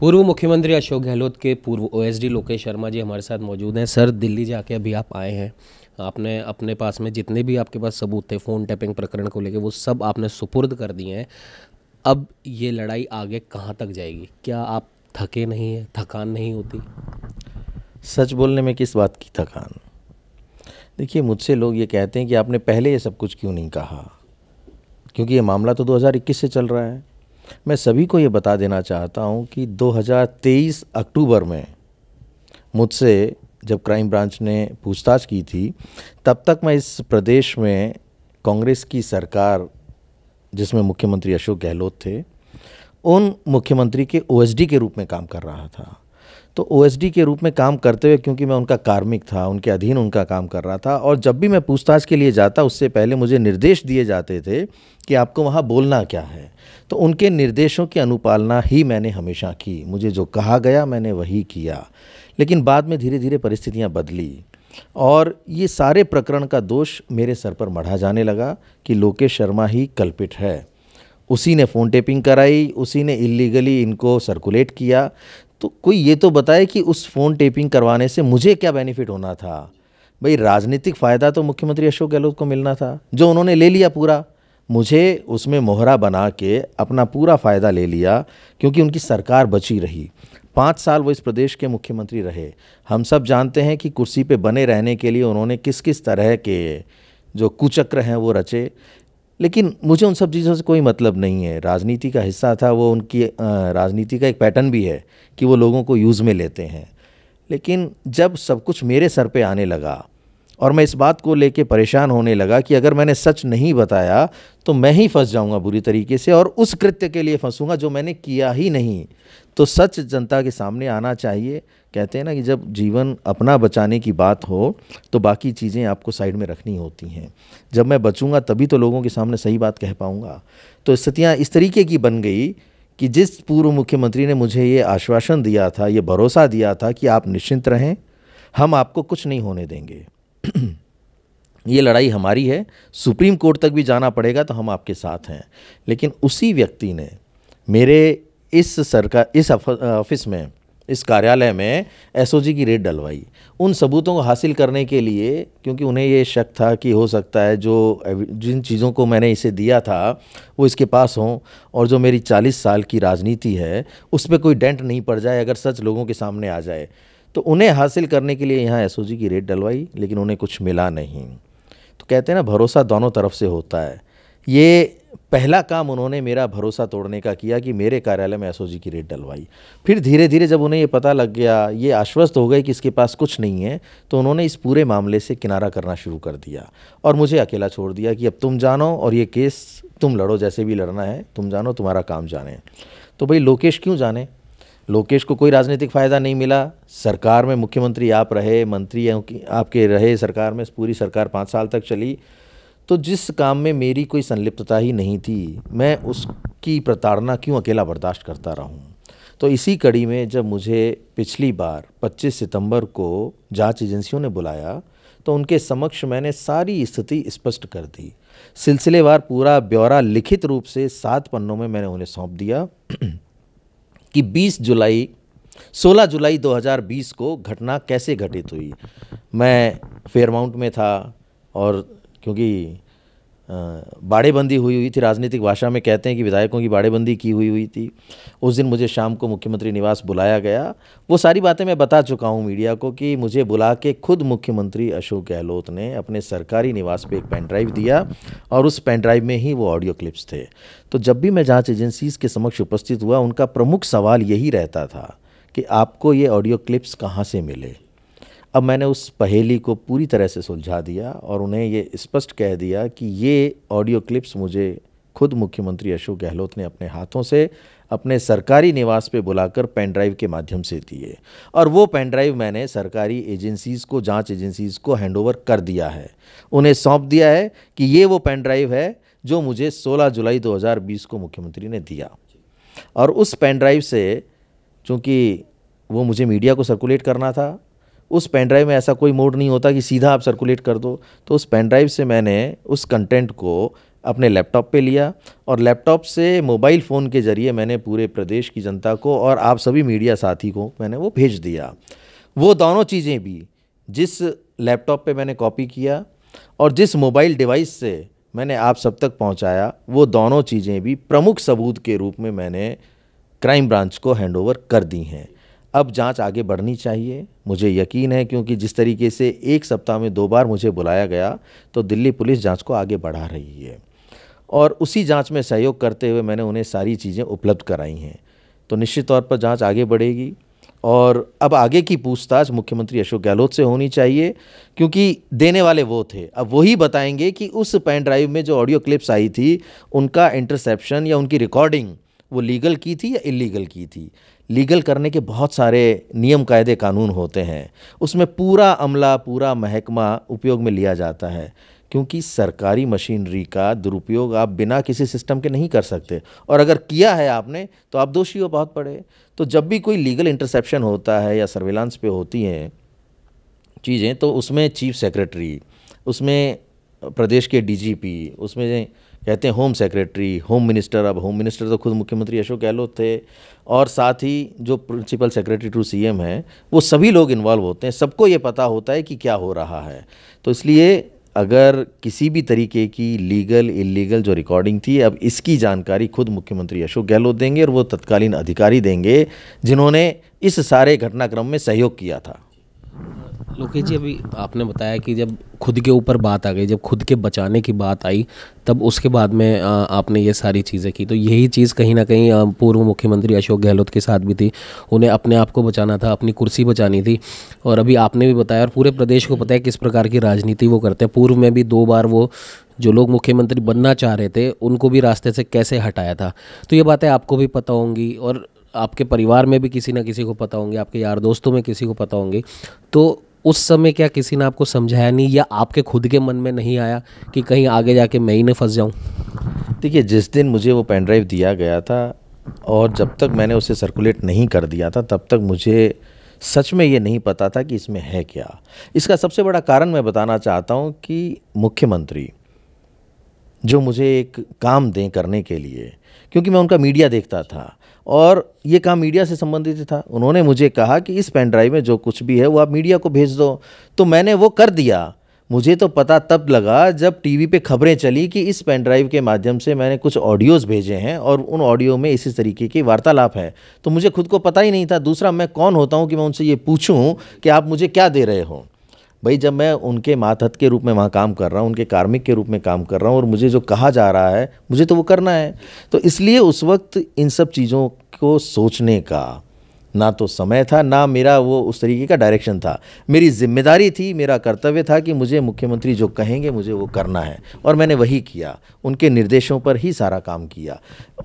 पूर्व मुख्यमंत्री अशोक गहलोत के पूर्व ओएसडी लोकेश शर्मा जी हमारे साथ मौजूद हैं सर दिल्ली जाके अभी आप आए हैं आपने अपने पास में जितने भी आपके पास सबूत थे फ़ोन टैपिंग प्रकरण को लेकर वो सब आपने सुपुर्द कर दिए हैं अब ये लड़ाई आगे कहाँ तक जाएगी क्या आप थके नहीं हैं थकान नहीं होती सच बोलने में किस बात की थकान देखिए मुझसे लोग ये कहते हैं कि आपने पहले ये सब कुछ क्यों नहीं कहा क्योंकि ये मामला तो 2021 से चल रहा है मैं सभी को ये बता देना चाहता हूँ कि 2023 अक्टूबर में मुझसे जब क्राइम ब्रांच ने पूछताछ की थी तब तक मैं इस प्रदेश में कांग्रेस की सरकार जिसमें मुख्यमंत्री अशोक गहलोत थे उन मुख्यमंत्री के ओएसडी के रूप में काम कर रहा था तो ओ के रूप में काम करते हुए क्योंकि मैं उनका कार्मिक था उनके अधीन उनका काम कर रहा था और जब भी मैं पूछताछ के लिए जाता उससे पहले मुझे निर्देश दिए जाते थे कि आपको वहाँ बोलना क्या है तो उनके निर्देशों की अनुपालना ही मैंने हमेशा की मुझे जो कहा गया मैंने वही किया लेकिन बाद में धीरे धीरे परिस्थितियाँ बदली और ये सारे प्रकरण का दोष मेरे सर पर मढ़ा जाने लगा कि लोकेश शर्मा ही कल्पित है उसी ने फ़ोन टेपिंग कराई उसी ने इलीगली इनको सर्कुलेट किया तो कोई ये तो बताए कि उस फ़ोन टेपिंग करवाने से मुझे क्या बेनिफिट होना था भाई राजनीतिक फ़ायदा तो मुख्यमंत्री अशोक गहलोत को मिलना था जो उन्होंने ले लिया पूरा मुझे उसमें मोहरा बना के अपना पूरा फ़ायदा ले लिया क्योंकि उनकी सरकार बची रही पाँच साल वो इस प्रदेश के मुख्यमंत्री रहे हम सब जानते हैं कि कुर्सी पे बने रहने के लिए उन्होंने किस किस तरह के जो कुचक्र हैं वो रचे लेकिन मुझे उन सब चीज़ों से कोई मतलब नहीं है राजनीति का हिस्सा था वो उनकी राजनीति का एक पैटर्न भी है कि वो लोगों को यूज़ में लेते हैं लेकिन जब सब कुछ मेरे सर पे आने लगा और मैं इस बात को लेके परेशान होने लगा कि अगर मैंने सच नहीं बताया तो मैं ही फंस जाऊंगा बुरी तरीके से और उस कृत्य के लिए फंसूंगा जो मैंने किया ही नहीं तो सच जनता के सामने आना चाहिए कहते हैं ना कि जब जीवन अपना बचाने की बात हो तो बाकी चीज़ें आपको साइड में रखनी होती हैं जब मैं बचूंगा तभी तो लोगों के सामने सही बात कह पाऊँगा तो स्थितियाँ इस तरीके की बन गई कि जिस पूर्व मुख्यमंत्री ने मुझे ये आश्वासन दिया था ये भरोसा दिया था कि आप निश्चिंत रहें हम आपको कुछ नहीं होने देंगे ये लड़ाई हमारी है सुप्रीम कोर्ट तक भी जाना पड़ेगा तो हम आपके साथ हैं लेकिन उसी व्यक्ति ने मेरे इस सरकार इस ऑफिस में इस कार्यालय में एसओजी की रेड डलवाई उन सबूतों को हासिल करने के लिए क्योंकि उन्हें ये शक था कि हो सकता है जो जिन चीज़ों को मैंने इसे दिया था वो इसके पास हों और जो मेरी चालीस साल की राजनीति है उस पर कोई डेंट नहीं पड़ जाए अगर सच लोगों के सामने आ जाए तो उन्हें हासिल करने के लिए यहाँ एस की रेट डलवाई लेकिन उन्हें कुछ मिला नहीं तो कहते हैं ना भरोसा दोनों तरफ से होता है ये पहला काम उन्होंने मेरा भरोसा तोड़ने का किया कि मेरे कार्यालय में एस की रेट डलवाई फिर धीरे धीरे जब उन्हें ये पता लग गया ये आश्वस्त हो गए कि इसके पास कुछ नहीं है तो उन्होंने इस पूरे मामले से किनारा करना शुरू कर दिया और मुझे अकेला छोड़ दिया कि अब तुम जानो और ये केस तुम लड़ो जैसे भी लड़ना है तुम जानो तुम्हारा काम जाने तो भाई लोकेश क्यों जाने लोकेश को कोई राजनीतिक फ़ायदा नहीं मिला सरकार में मुख्यमंत्री आप रहे मंत्री आपके रहे सरकार में पूरी सरकार पाँच साल तक चली तो जिस काम में मेरी कोई संलिप्तता ही नहीं थी मैं उसकी प्रताड़ना क्यों अकेला बर्दाश्त करता रहूं तो इसी कड़ी में जब मुझे पिछली बार 25 सितंबर को जांच एजेंसियों ने बुलाया तो उनके समक्ष मैंने सारी स्थिति स्पष्ट कर दी सिलसिलेवार पूरा ब्यौरा लिखित रूप से सात पन्नों में मैंने उन्हें सौंप दिया कि 20 जुलाई 16 जुलाई 2020 को घटना कैसे घटित हुई मैं फेयरमाउंट में था और क्योंकि बाड़ेबंदी हुई हुई थी राजनीतिक भाषा में कहते हैं कि विधायकों की बाड़ेबंदी की हुई हुई थी उस दिन मुझे शाम को मुख्यमंत्री निवास बुलाया गया वो सारी बातें मैं बता चुका हूँ मीडिया को कि मुझे बुला के खुद मुख्यमंत्री अशोक गहलोत ने अपने सरकारी निवास पे एक पेन ड्राइव दिया और उस पेन ड्राइव में ही वो ऑडियो क्लिप्स थे तो जब भी मैं जाँच एजेंसीज़ के समक्ष उपस्थित हुआ उनका प्रमुख सवाल यही रहता था कि आपको ये ऑडियो क्लिप्स कहाँ से मिले अब मैंने उस पहेली को पूरी तरह से सुलझा दिया और उन्हें ये स्पष्ट कह दिया कि ये ऑडियो क्लिप्स मुझे खुद मुख्यमंत्री अशोक गहलोत ने अपने हाथों से अपने सरकारी निवास पे बुलाकर पेन ड्राइव के माध्यम से दिए और वो पेन ड्राइव मैंने सरकारी एजेंसीज़ को जांच एजेंसीज़ को हैंडओवर कर दिया है उन्हें सौंप दिया है कि ये वो पेन ड्राइव है जो मुझे 16 जुलाई 2020 को मुख्यमंत्री ने दिया और उस पेन ड्राइव से चूँकि वो मुझे मीडिया को सर्कुलेट करना था उस पेन ड्राइव में ऐसा कोई मोड नहीं होता कि सीधा आप सर्कुलेट कर दो तो उस पेन ड्राइव से मैंने उस कंटेंट को अपने लैपटॉप पे लिया और लैपटॉप से मोबाइल फ़ोन के ज़रिए मैंने पूरे प्रदेश की जनता को और आप सभी मीडिया साथी को मैंने वो भेज दिया वो दोनों चीज़ें भी जिस लैपटॉप पे मैंने कॉपी किया और जिस मोबाइल डिवाइस से मैंने आप सब तक पहुंचाया वो दोनों चीज़ें भी प्रमुख सबूत के रूप में मैंने क्राइम ब्रांच को हैंडओवर कर दी हैं अब जांच आगे बढ़नी चाहिए मुझे यकीन है क्योंकि जिस तरीके से एक सप्ताह में दो बार मुझे बुलाया गया तो दिल्ली पुलिस जांच को आगे बढ़ा रही है और उसी जांच में सहयोग करते हुए मैंने उन्हें सारी चीज़ें उपलब्ध कराई हैं तो निश्चित तौर पर जांच आगे बढ़ेगी और अब आगे की पूछताछ मुख्यमंत्री अशोक गहलोत से होनी चाहिए क्योंकि देने वाले वो थे अब वही बताएंगे कि उस पेन ड्राइव में जो ऑडियो क्लिप्स आई थी उनका इंटरसेप्शन या उनकी रिकॉर्डिंग वो लीगल की थी या इलीगल की थी लीगल करने के बहुत सारे नियम कायदे कानून होते हैं उसमें पूरा अमला पूरा महकमा उपयोग में लिया जाता है क्योंकि सरकारी मशीनरी का दुरुपयोग आप बिना किसी सिस्टम के नहीं कर सकते और अगर किया है आपने तो आप दोषी हो बहुत पड़े तो जब भी कोई लीगल इंटरसेप्शन होता है या सर्विलांस पे होती हैं चीज़ें तो उसमें चीफ सेक्रेटरी उसमें प्रदेश के डीजीपी उसमें कहते हैं होम सेक्रेटरी होम मिनिस्टर अब होम मिनिस्टर तो खुद मुख्यमंत्री अशोक गहलोत थे और साथ ही जो प्रिंसिपल सेक्रेटरी टू सीएम है वो सभी लोग इन्वॉल्व होते हैं सबको ये पता होता है कि क्या हो रहा है तो इसलिए अगर किसी भी तरीके की लीगल इलीगल जो रिकॉर्डिंग थी अब इसकी जानकारी खुद मुख्यमंत्री अशोक गहलोत देंगे और वो तत्कालीन अधिकारी देंगे जिन्होंने इस सारे घटनाक्रम में सहयोग किया था लोकेश जी अभी आपने बताया कि जब खुद के ऊपर बात आ गई जब खुद के बचाने की बात आई तब उसके बाद में आपने ये सारी चीज़ें की तो यही चीज़ कहीं ना कहीं पूर्व मुख्यमंत्री अशोक गहलोत के साथ भी थी उन्हें अपने आप को बचाना था अपनी कुर्सी बचानी थी और अभी आपने भी बताया और पूरे प्रदेश को पता है किस प्रकार की राजनीति वो करते हैं पूर्व में भी दो बार वो जो लोग मुख्यमंत्री बनना चाह रहे थे उनको भी रास्ते से कैसे हटाया था तो ये बातें आपको भी पता होंगी और आपके परिवार में भी किसी ना किसी को पता होंगे आपके यार दोस्तों में किसी को पता होंगे तो उस समय क्या किसी ने आपको समझाया नहीं या आपके खुद के मन में नहीं आया कि कहीं आगे जाके मैं ही नहीं फंस जाऊँ देखिए जिस दिन मुझे वो पेन ड्राइव दिया गया था और जब तक मैंने उसे सर्कुलेट नहीं कर दिया था तब तक मुझे सच में ये नहीं पता था कि इसमें है क्या इसका सबसे बड़ा कारण मैं बताना चाहता हूँ कि मुख्यमंत्री जो मुझे एक काम दें करने के लिए क्योंकि मैं उनका मीडिया देखता था और ये काम मीडिया से संबंधित था उन्होंने मुझे कहा कि इस पेन ड्राइव में जो कुछ भी है वो आप मीडिया को भेज दो तो मैंने वो कर दिया मुझे तो पता तब लगा जब टीवी पे खबरें चली कि इस पेन ड्राइव के माध्यम से मैंने कुछ ऑडियोज़ भेजे हैं और उन ऑडियो में इसी तरीके की वार्तालाप है तो मुझे खुद को पता ही नहीं था दूसरा मैं कौन होता हूँ कि मैं उनसे ये पूछूँ कि आप मुझे क्या दे रहे हो भाई जब मैं उनके मातहत के रूप में वहाँ काम कर रहा हूँ उनके कार्मिक के रूप में काम कर रहा हूँ और मुझे जो कहा जा रहा है मुझे तो वो करना है तो इसलिए उस वक्त इन सब चीज़ों को सोचने का ना तो समय था ना मेरा वो उस तरीके का डायरेक्शन था मेरी जिम्मेदारी थी मेरा कर्तव्य था कि मुझे मुख्यमंत्री जो कहेंगे मुझे वो करना है और मैंने वही किया उनके निर्देशों पर ही सारा काम किया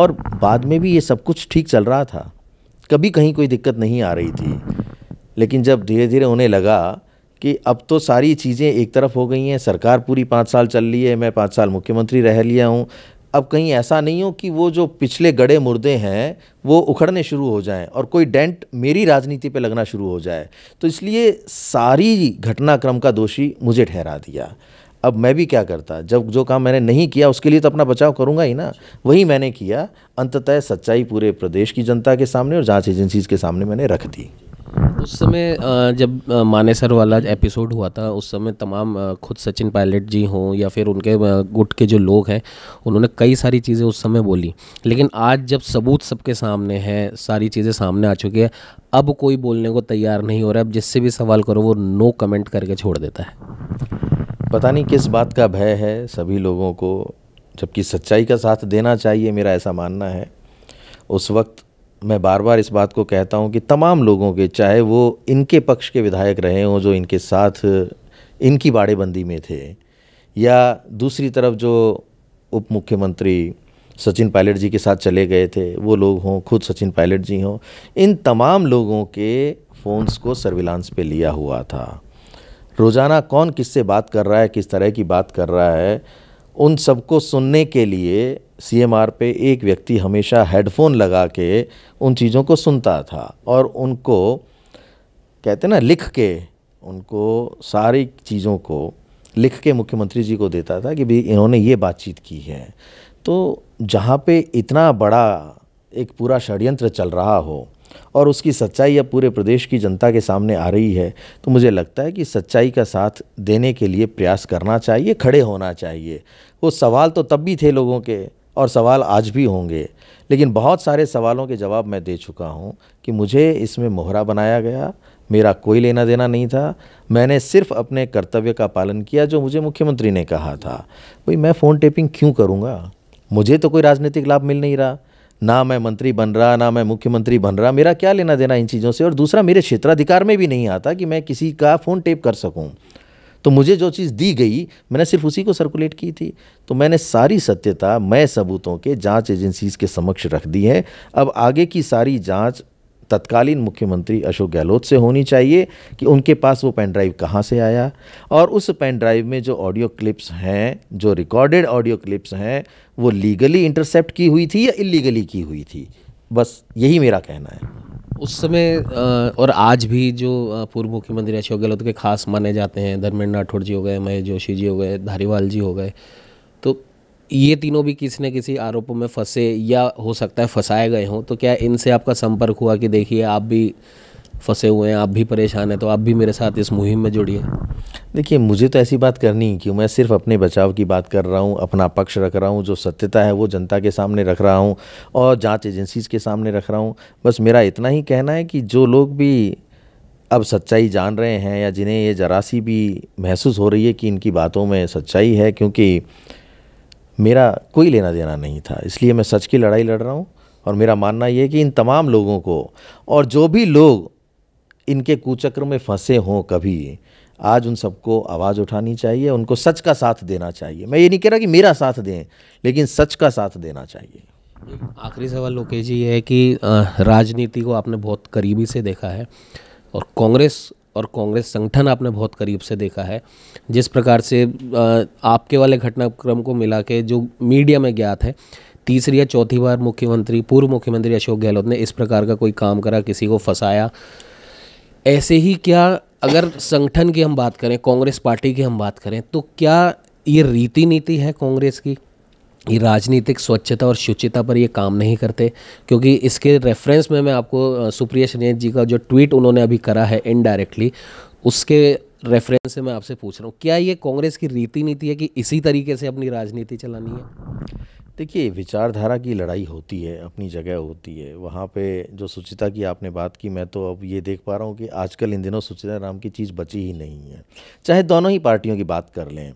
और बाद में भी ये सब कुछ ठीक चल रहा था कभी कहीं कोई दिक्कत नहीं आ रही थी लेकिन जब धीरे धीरे उन्हें लगा कि अब तो सारी चीज़ें एक तरफ हो गई हैं सरकार पूरी पाँच साल चल रही है मैं पाँच साल मुख्यमंत्री रह लिया हूँ अब कहीं ऐसा नहीं हो कि वो जो पिछले गड़े मुर्दे हैं वो उखड़ने शुरू हो जाएं और कोई डेंट मेरी राजनीति पे लगना शुरू हो जाए तो इसलिए सारी घटनाक्रम का दोषी मुझे ठहरा दिया अब मैं भी क्या करता जब जो काम मैंने नहीं किया उसके लिए तो अपना बचाव करूंगा ही ना वही मैंने किया अंततः सच्चाई पूरे प्रदेश की जनता के सामने और जांच एजेंसीज के सामने मैंने रख दी उस समय जब मानेसर वाला एपिसोड हुआ था उस समय तमाम खुद सचिन पायलट जी हों या फिर उनके गुट के जो लोग हैं उन्होंने कई सारी चीज़ें उस समय बोली लेकिन आज जब सबूत सबके सामने हैं सारी चीज़ें सामने आ चुकी है अब कोई बोलने को तैयार नहीं हो रहा है अब जिससे भी सवाल करो वो नो कमेंट करके छोड़ देता है पता नहीं किस बात का भय है सभी लोगों को जबकि सच्चाई का साथ देना चाहिए मेरा ऐसा मानना है उस वक्त मैं बार बार इस बात को कहता हूँ कि तमाम लोगों के चाहे वो इनके पक्ष के विधायक रहे हों जो इनके साथ इनकी बाड़ेबंदी में थे या दूसरी तरफ जो उप मुख्यमंत्री सचिन पायलट जी के साथ चले गए थे वो लोग हों खुद सचिन पायलट जी हों इन तमाम लोगों के फ़ोन्स को सर्विलांस पे लिया हुआ था रोज़ाना कौन किससे बात कर रहा है किस तरह की बात कर रहा है उन सबको सुनने के लिए सीएमआर पे एक व्यक्ति हमेशा हेडफोन लगा के उन चीज़ों को सुनता था और उनको कहते ना लिख के उनको सारी चीज़ों को लिख के मुख्यमंत्री जी को देता था कि भाई इन्होंने ये बातचीत की है तो जहाँ पे इतना बड़ा एक पूरा षड्यंत्र चल रहा हो और उसकी सच्चाई अब पूरे प्रदेश की जनता के सामने आ रही है तो मुझे लगता है कि सच्चाई का साथ देने के लिए प्रयास करना चाहिए खड़े होना चाहिए वो सवाल तो तब भी थे लोगों के और सवाल आज भी होंगे लेकिन बहुत सारे सवालों के जवाब मैं दे चुका हूँ कि मुझे इसमें मोहरा बनाया गया मेरा कोई लेना देना नहीं था मैंने सिर्फ अपने कर्तव्य का पालन किया जो मुझे मुख्यमंत्री ने कहा था भाई मैं फ़ोन टेपिंग क्यों करूँगा मुझे तो कोई राजनीतिक लाभ मिल नहीं रहा ना मैं मंत्री बन रहा ना मैं मुख्यमंत्री बन रहा मेरा क्या लेना देना इन चीज़ों से और दूसरा मेरे क्षेत्राधिकार में भी नहीं आता कि मैं किसी का फ़ोन टेप कर सकूँ तो मुझे जो चीज़ दी गई मैंने सिर्फ उसी को सर्कुलेट की थी तो मैंने सारी सत्यता मैं सबूतों के जांच एजेंसीज के समक्ष रख दी है अब आगे की सारी जांच तत्कालीन मुख्यमंत्री अशोक गहलोत से होनी चाहिए कि उनके पास वो पेन ड्राइव कहाँ से आया और उस पेन ड्राइव में जो ऑडियो क्लिप्स हैं जो रिकॉर्डेड ऑडियो क्लिप्स हैं वो लीगली इंटरसेप्ट की हुई थी या इलीगली की हुई थी बस यही मेरा कहना है उस समय और आज भी जो पूर्व मुख्यमंत्री अशोक गहलोत के खास माने जाते हैं धर्मेंद्र राठौड़ जी हो गए महेश जोशी जी हो गए धारीवाल जी हो गए तो ये तीनों भी किसी न किसी आरोपों में फंसे या हो सकता है फंसाए गए हों तो क्या इनसे आपका संपर्क हुआ कि देखिए आप भी फंसे हुए हैं आप भी परेशान हैं तो आप भी मेरे साथ इस मुहिम में जुड़िए देखिए मुझे तो ऐसी बात करनी क्यों मैं सिर्फ अपने बचाव की बात कर रहा हूँ अपना पक्ष रख रहा हूँ जो सत्यता है वो जनता के सामने रख रहा हूँ और जांच एजेंसीज के सामने रख रहा हूँ बस मेरा इतना ही कहना है कि जो लोग भी अब सच्चाई जान रहे हैं या जिन्हें ये जरा सी भी महसूस हो रही है कि इनकी बातों में सच्चाई है क्योंकि मेरा कोई लेना देना नहीं था इसलिए मैं सच की लड़ाई लड़ रहा हूँ और मेरा मानना ये है कि इन तमाम लोगों को और जो भी लोग इनके कुचक्र में फंसे हों कभी आज उन सबको आवाज़ उठानी चाहिए उनको सच का साथ देना चाहिए मैं ये नहीं कह रहा कि मेरा साथ दें लेकिन सच का साथ देना चाहिए आखिरी सवाल लोकेश जी है कि राजनीति को आपने बहुत करीबी से देखा है और कांग्रेस और कांग्रेस संगठन आपने बहुत करीब से देखा है जिस प्रकार से आपके वाले घटनाक्रम को मिला के जो मीडिया में ज्ञात है तीसरी या चौथी बार मुख्यमंत्री पूर्व मुख्यमंत्री अशोक गहलोत ने इस प्रकार का कोई काम करा किसी को फंसाया ऐसे ही क्या अगर संगठन की हम बात करें कांग्रेस पार्टी की हम बात करें तो क्या ये रीति नीति है कांग्रेस की ये राजनीतिक स्वच्छता और शुचिता पर ये काम नहीं करते क्योंकि इसके रेफरेंस में मैं आपको सुप्रिया श्रीनेत जी का जो ट्वीट उन्होंने अभी करा है इनडायरेक्टली उसके रेफरेंस से मैं आपसे पूछ रहा हूँ क्या ये कांग्रेस की रीति नीति है कि इसी तरीके से अपनी राजनीति चलानी है देखिए विचारधारा की लड़ाई होती है अपनी जगह होती है वहाँ पे जो सुचिता की आपने बात की मैं तो अब ये देख पा रहा हूँ कि आजकल इन दिनों सुचिता नाम की चीज़ बची ही नहीं है चाहे दोनों ही पार्टियों की बात कर लें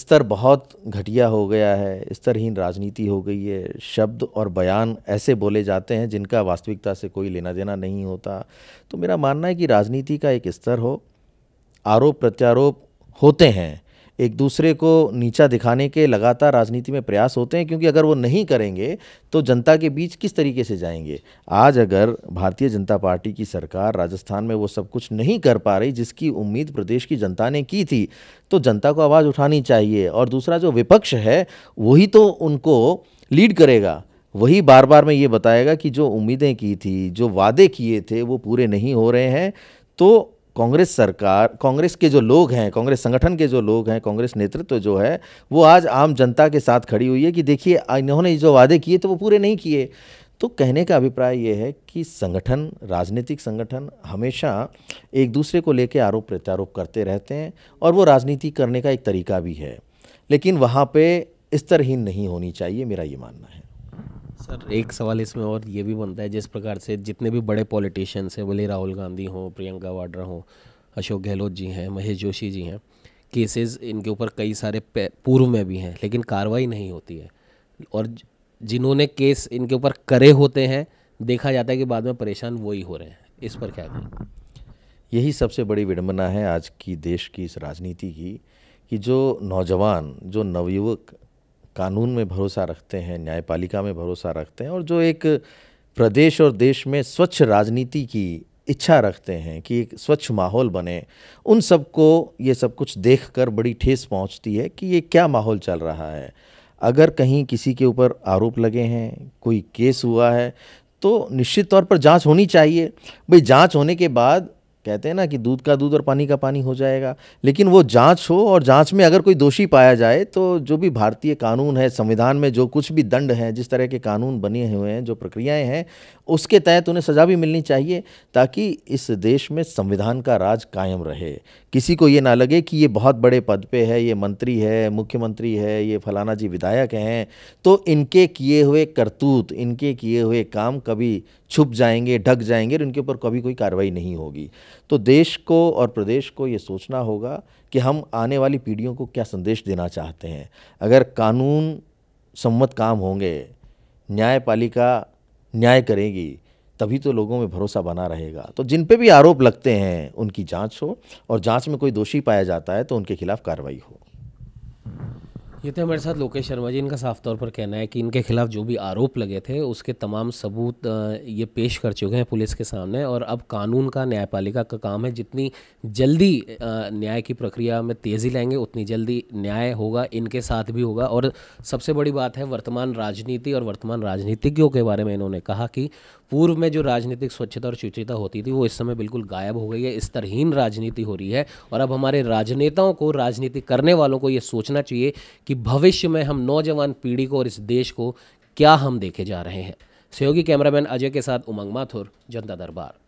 स्तर बहुत घटिया हो गया है स्तरहीन राजनीति हो गई है शब्द और बयान ऐसे बोले जाते हैं जिनका वास्तविकता से कोई लेना देना नहीं होता तो मेरा मानना है कि राजनीति का एक स्तर हो आरोप प्रत्यारोप होते हैं एक दूसरे को नीचा दिखाने के लगातार राजनीति में प्रयास होते हैं क्योंकि अगर वो नहीं करेंगे तो जनता के बीच किस तरीके से जाएंगे आज अगर भारतीय जनता पार्टी की सरकार राजस्थान में वो सब कुछ नहीं कर पा रही जिसकी उम्मीद प्रदेश की जनता ने की थी तो जनता को आवाज़ उठानी चाहिए और दूसरा जो विपक्ष है वही तो उनको लीड करेगा वही बार बार में ये बताएगा कि जो उम्मीदें की थी जो वादे किए थे वो पूरे नहीं हो रहे हैं तो कांग्रेस सरकार कांग्रेस के जो लोग हैं कांग्रेस संगठन के जो लोग हैं कांग्रेस नेतृत्व जो है वो आज आम जनता के साथ खड़ी हुई है कि देखिए इन्होंने जो वादे किए तो वो पूरे नहीं किए तो कहने का अभिप्राय ये है कि संगठन राजनीतिक संगठन हमेशा एक दूसरे को लेकर आरोप प्रत्यारोप करते रहते हैं और वो राजनीति करने का एक तरीका भी है लेकिन वहाँ पे स्तरहीन नहीं होनी चाहिए मेरा ये मानना है सर एक सवाल इसमें और ये भी बनता है जिस प्रकार से जितने भी बड़े पॉलिटिशियंस हैं भले राहुल गांधी हों प्रियंका वाड्रा हों अशोक गहलोत जी हैं महेश जोशी जी हैं केसेस इनके ऊपर कई सारे पूर्व में भी हैं लेकिन कार्रवाई नहीं होती है और जिन्होंने केस इनके ऊपर करे होते हैं देखा जाता है कि बाद में परेशान वही हो रहे हैं इस पर क्या करें यही सबसे बड़ी विडम्बना है आज की देश की इस राजनीति की कि जो नौजवान जो नवयुवक कानून में भरोसा रखते हैं न्यायपालिका में भरोसा रखते हैं और जो एक प्रदेश और देश में स्वच्छ राजनीति की इच्छा रखते हैं कि एक स्वच्छ माहौल बने उन सबको ये सब कुछ कर बड़ी ठेस पहुँचती है कि ये क्या माहौल चल रहा है अगर कहीं किसी के ऊपर आरोप लगे हैं कोई केस हुआ है तो निश्चित तौर पर जांच होनी चाहिए भाई जांच होने के बाद कहते हैं ना कि दूध का दूध और पानी का पानी हो जाएगा लेकिन वो जांच हो और जांच में अगर कोई दोषी पाया जाए तो जो भी भारतीय कानून है संविधान में जो कुछ भी दंड हैं जिस तरह के कानून बने हुए हैं जो प्रक्रियाएं हैं उसके तहत उन्हें सज़ा भी मिलनी चाहिए ताकि इस देश में संविधान का राज कायम रहे किसी को ये ना लगे कि ये बहुत बड़े पद पे है ये मंत्री है मुख्यमंत्री है ये फलाना जी विधायक हैं तो इनके किए हुए करतूत इनके किए हुए काम कभी छुप जाएंगे ढक जाएंगे और उनके ऊपर कभी कोई कार्रवाई नहीं होगी तो देश को और प्रदेश को ये सोचना होगा कि हम आने वाली पीढ़ियों को क्या संदेश देना चाहते हैं अगर कानून सम्मत काम होंगे न्यायपालिका न्याय करेगी तभी तो लोगों में भरोसा बना रहेगा तो जिन पे भी आरोप लगते हैं उनकी जांच हो और जांच में कोई दोषी पाया जाता है तो उनके खिलाफ कार्रवाई हो ये थे तो हमारे साथ लोकेश शर्मा जी इनका साफ तौर पर कहना है कि इनके खिलाफ जो भी आरोप लगे थे उसके तमाम सबूत ये पेश कर चुके हैं पुलिस के सामने और अब कानून का न्यायपालिका का काम है जितनी जल्दी न्याय की प्रक्रिया में तेज़ी लाएंगे उतनी जल्दी न्याय होगा इनके साथ भी होगा और सबसे बड़ी बात है वर्तमान राजनीति और वर्तमान राजनीतिज्ञों के बारे में इन्होंने कहा कि पूर्व में जो राजनीतिक स्वच्छता और शुचिता होती थी वो इस समय बिल्कुल गायब हो गई है स्तरहीन राजनीति हो रही है और अब हमारे राजनेताओं को राजनीति करने वालों को ये सोचना चाहिए कि भविष्य में हम नौजवान पीढ़ी को और इस देश को क्या हम देखे जा रहे हैं सहयोगी कैमरामैन अजय के साथ उमंग माथुर जनता दरबार